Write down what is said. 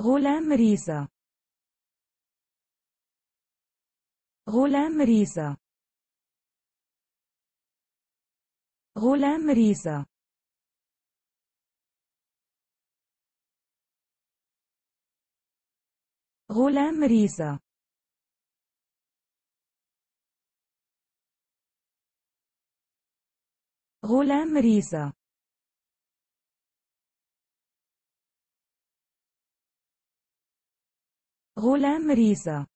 غلام ريزا غلام ريزا غلام ريزا غلام ريزا غلام ريزا غلام ريسا